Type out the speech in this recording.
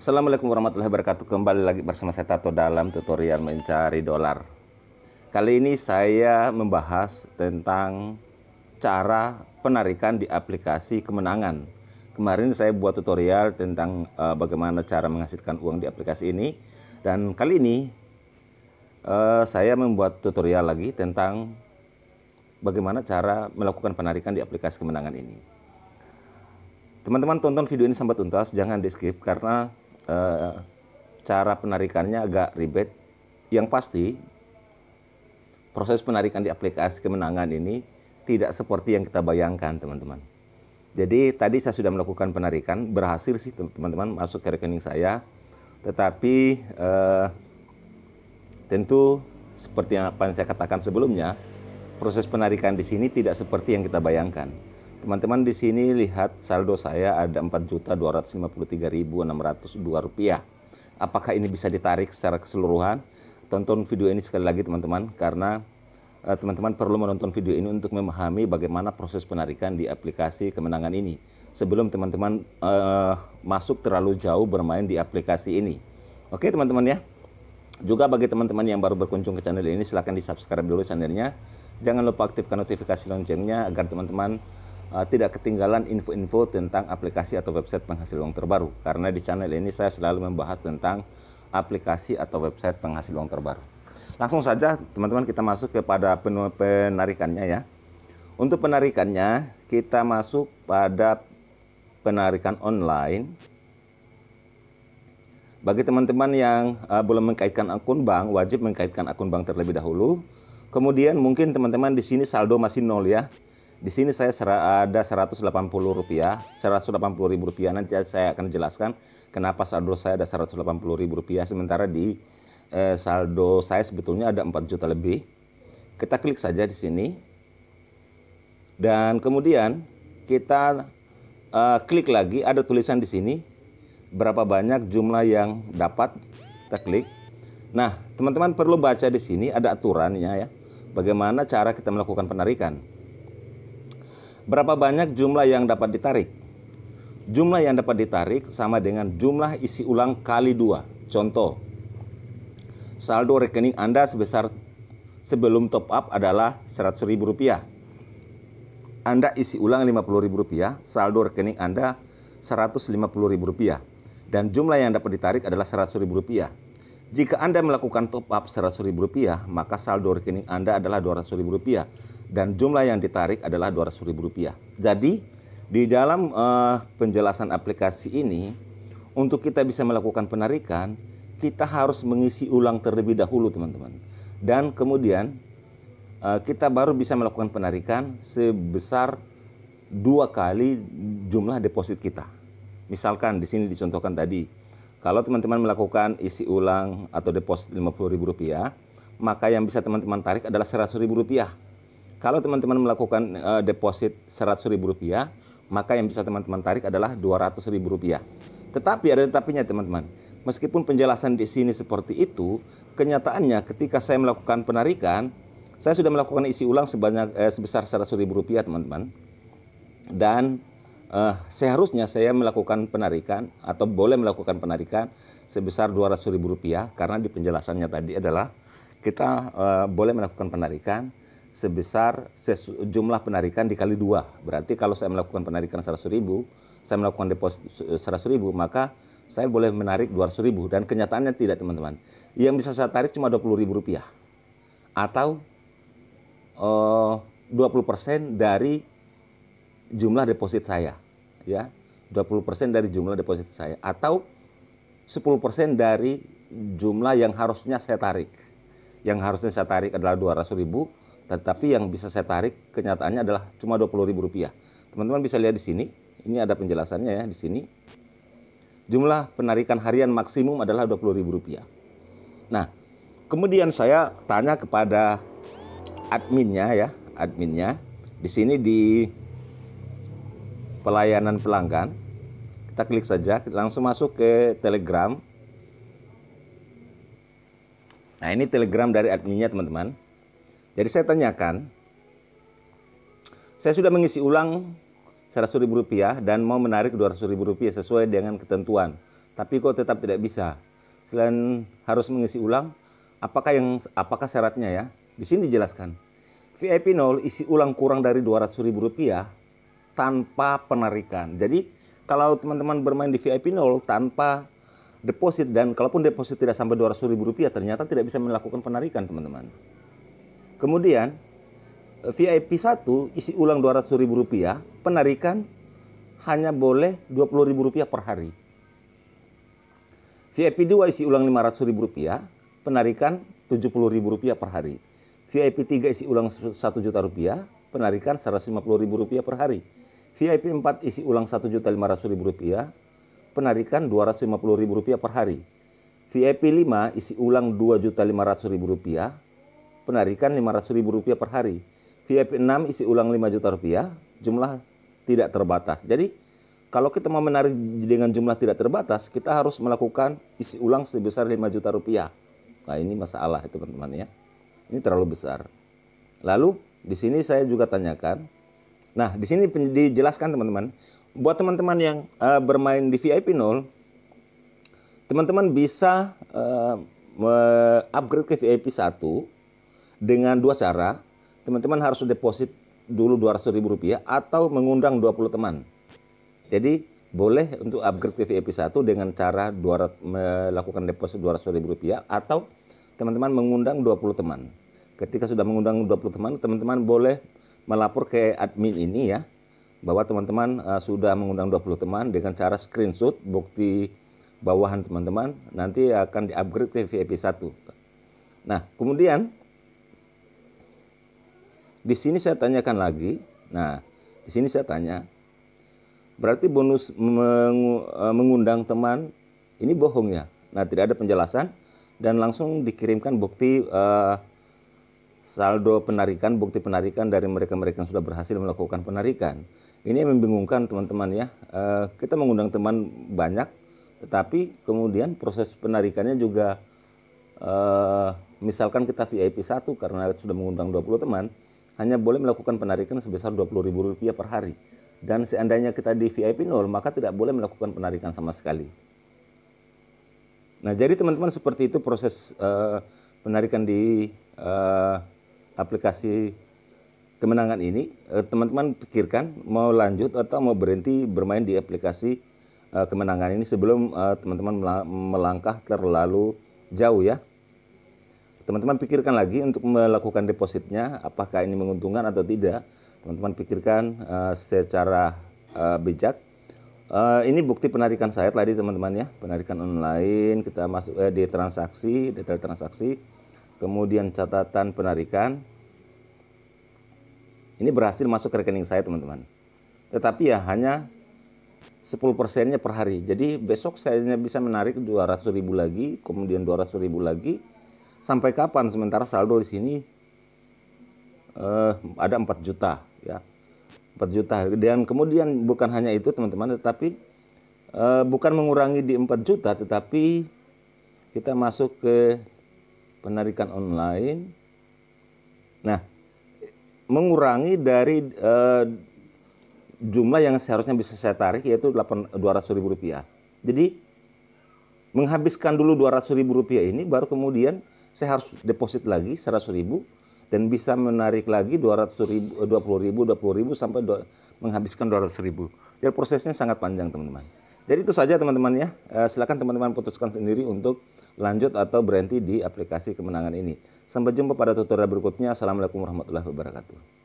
Assalamualaikum warahmatullahi wabarakatuh. Kembali lagi bersama saya Tato dalam tutorial mencari dolar. Kali ini saya membahas tentang cara penarikan di aplikasi kemenangan. Kemarin saya buat tutorial tentang uh, bagaimana cara menghasilkan uang di aplikasi ini dan kali ini uh, saya membuat tutorial lagi tentang bagaimana cara melakukan penarikan di aplikasi kemenangan ini. Teman-teman tonton video ini sampai tuntas, jangan di skip karena Eh, cara penarikannya agak ribet. Yang pasti proses penarikan di aplikasi kemenangan ini tidak seperti yang kita bayangkan, teman-teman. Jadi tadi saya sudah melakukan penarikan, berhasil sih teman-teman masuk ke rekening saya. Tetapi eh, tentu seperti yang apa yang saya katakan sebelumnya, proses penarikan di sini tidak seperti yang kita bayangkan. Teman-teman di sini lihat saldo saya ada 4.253.602 rupiah. Apakah ini bisa ditarik secara keseluruhan? Tonton video ini sekali lagi teman-teman karena eh, teman-teman perlu menonton video ini untuk memahami bagaimana proses penarikan di aplikasi kemenangan ini. Sebelum teman-teman uh, masuk terlalu jauh bermain di aplikasi ini. Oke teman-teman ya. Juga bagi teman-teman yang baru berkunjung ke channel ini silahkan di subscribe dulu channelnya. Jangan lupa aktifkan notifikasi loncengnya agar teman-teman Eh, tidak ketinggalan info-info tentang aplikasi atau website penghasil uang terbaru karena di channel ini saya selalu membahas tentang aplikasi atau website penghasil uang terbaru. Langsung saja teman-teman kita masuk kepada penarikannya ya. Untuk penarikannya kita masuk pada penarikan online. Bagi teman-teman yang uh, belum mengkaitkan akun bank, wajib mengkaitkan akun bank terlebih dahulu. Kemudian mungkin teman-teman di sini saldo masih nol ya di sini saya ada 180 rupiah, 180 ribu rupiah. Nanti saya akan jelaskan kenapa saldo saya ada 180 ribu rupiah. Sementara di eh, saldo saya sebetulnya ada 4 juta lebih. Kita klik saja di sini. Dan kemudian kita eh, klik lagi, ada tulisan di sini. Berapa banyak jumlah yang dapat, kita klik. Nah, teman-teman perlu baca di sini ada aturannya ya. Bagaimana cara kita melakukan penarikan. Berapa banyak jumlah yang dapat ditarik? Jumlah yang dapat ditarik sama dengan jumlah isi ulang kali dua. Contoh, saldo rekening Anda sebesar sebelum top up adalah Rp100.000. Anda isi ulang Rp50.000, saldo rekening Anda Rp150.000 dan jumlah yang dapat ditarik adalah Rp100.000. Jika Anda melakukan top up Rp100.000, maka saldo rekening Anda adalah Rp200.000 dan jumlah yang ditarik adalah ribu rupiah. Jadi di dalam uh, penjelasan aplikasi ini untuk kita bisa melakukan penarikan kita harus mengisi ulang terlebih dahulu teman-teman. Dan kemudian uh, kita baru bisa melakukan penarikan sebesar dua kali jumlah deposit kita. Misalkan di sini dicontohkan tadi, kalau teman-teman melakukan isi ulang atau deposit rp rupiah, maka yang bisa teman-teman tarik adalah rp rupiah. Kalau teman-teman melakukan uh, deposit rp rupiah, maka yang bisa teman-teman tarik adalah rp rupiah. Tetapi ada tetapinya teman-teman. Meskipun penjelasan di sini seperti itu, kenyataannya ketika saya melakukan penarikan, saya sudah melakukan isi ulang sebanyak eh, sebesar rp rupiah, teman-teman. Dan eh, seharusnya saya melakukan penarikan atau boleh melakukan penarikan sebesar rp rupiah, karena di penjelasannya tadi adalah kita uh, boleh melakukan penarikan sebesar jumlah penarikan dikali dua. Berarti kalau saya melakukan penarikan 100 ribu, saya melakukan deposit 100 ribu, maka saya boleh menarik 200 ribu. Dan kenyataannya tidak teman-teman. Yang bisa saya tarik cuma 20 ribu rupiah. Atau eh, uh, 20% dari jumlah deposit saya. ya 20% dari jumlah deposit saya. Atau 10% dari jumlah yang harusnya saya tarik. Yang harusnya saya tarik adalah 200 ribu, tetapi yang bisa saya tarik kenyataannya adalah cuma Rp20.000. Teman-teman bisa lihat di sini, ini ada penjelasannya ya di sini. Jumlah penarikan harian maksimum adalah Rp20.000. Nah, kemudian saya tanya kepada adminnya ya, adminnya. Di sini di pelayanan pelanggan, kita klik saja, langsung masuk ke Telegram. Nah, ini Telegram dari adminnya, teman-teman. Jadi saya tanyakan, saya sudah mengisi ulang 100 ribu rupiah dan mau menarik 200 ribu rupiah sesuai dengan ketentuan. Tapi kok tetap tidak bisa. Selain harus mengisi ulang, apakah yang apakah syaratnya ya? Di sini dijelaskan. VIP 0 isi ulang kurang dari 200 ribu rupiah tanpa penarikan. Jadi kalau teman-teman bermain di VIP 0 tanpa deposit dan kalaupun deposit tidak sampai 200 ribu rupiah ternyata tidak bisa melakukan penarikan teman-teman. Kemudian eh, VIP 1 isi ulang Rp200.000, penarikan hanya boleh Rp20.000 per hari. VIP 2 isi ulang Rp500.000, penarikan Rp70.000 per hari. VIP 3 isi ulang Rp1.000.000, rupiah, penarikan Rp150.000 per hari. VIP 4 isi ulang Rp1.500.000, penarikan Rp250.000 per hari. VIP 5 isi ulang Rp2.500.000, penarikan Rp500.000 per hari. VIP 6 isi ulang 5 juta rupiah, jumlah tidak terbatas. Jadi kalau kita mau menarik dengan jumlah tidak terbatas, kita harus melakukan isi ulang sebesar 5 juta rupiah. Nah ini masalah teman-teman ya. Ini terlalu besar. Lalu di sini saya juga tanyakan. Nah di sini dijelaskan teman-teman. Buat teman-teman yang uh, bermain di VIP 0, teman-teman bisa uh, upgrade ke VIP 1 dengan dua cara. Teman-teman harus deposit dulu 200 ribu rupiah atau mengundang 20 teman. Jadi boleh untuk upgrade TVEP 1 dengan cara 200, melakukan deposit 200 ribu rupiah atau teman-teman mengundang 20 teman. Ketika sudah mengundang 20 teman, teman-teman boleh melapor ke admin ini ya bahwa teman-teman uh, sudah mengundang 20 teman dengan cara screenshot bukti bawahan teman-teman nanti akan di-upgrade ke VIP 1. Nah, kemudian di sini saya tanyakan lagi. Nah, di sini saya tanya. Berarti bonus e, mengundang teman ini bohong ya? Nah, tidak ada penjelasan dan langsung dikirimkan bukti uh, saldo penarikan, bukti penarikan dari mereka-mereka yang sudah berhasil melakukan penarikan. Ini membingungkan teman-teman ya. Uh, kita mengundang teman banyak, tetapi kemudian proses penarikannya juga uh, misalkan kita VIP 1 karena sudah mengundang 20 teman, hanya boleh melakukan penarikan sebesar Rp20.000 per hari. Dan seandainya kita di VIP 0, maka tidak boleh melakukan penarikan sama sekali. Nah, jadi teman-teman seperti itu proses uh, penarikan di uh, aplikasi kemenangan ini. Eh, teman-teman uh, pikirkan mau lanjut atau mau berhenti bermain di aplikasi uh, kemenangan ini sebelum teman-teman uh, teman -teman melangkah terlalu jauh ya teman-teman pikirkan lagi untuk melakukan depositnya apakah ini menguntungkan atau tidak teman-teman pikirkan uh, secara uh, bijak uh, ini bukti penarikan saya tadi teman-teman ya penarikan online kita masuk eh, di transaksi detail transaksi kemudian catatan penarikan ini berhasil masuk ke rekening saya teman-teman tetapi ya hanya 10 persennya per hari jadi besok saya hanya bisa menarik 200 ribu lagi kemudian 200 ribu lagi sampai kapan sementara saldo di sini eh, ada 4 juta ya 4 juta dan kemudian bukan hanya itu teman-teman tetapi eh, bukan mengurangi di 4 juta tetapi kita masuk ke penarikan online nah mengurangi dari eh, jumlah yang seharusnya bisa saya tarik yaitu ribu rupiah jadi menghabiskan dulu ribu rupiah ini baru kemudian saya harus deposit lagi 100 ribu dan bisa menarik lagi 200 ribu, 20 eh, ribu, 20 ribu sampai do, menghabiskan 200 ribu. Jadi prosesnya sangat panjang teman-teman. Jadi itu saja teman-teman ya. Silahkan eh, silakan teman-teman putuskan sendiri untuk lanjut atau berhenti di aplikasi kemenangan ini. Sampai jumpa pada tutorial berikutnya. Assalamualaikum warahmatullahi wabarakatuh.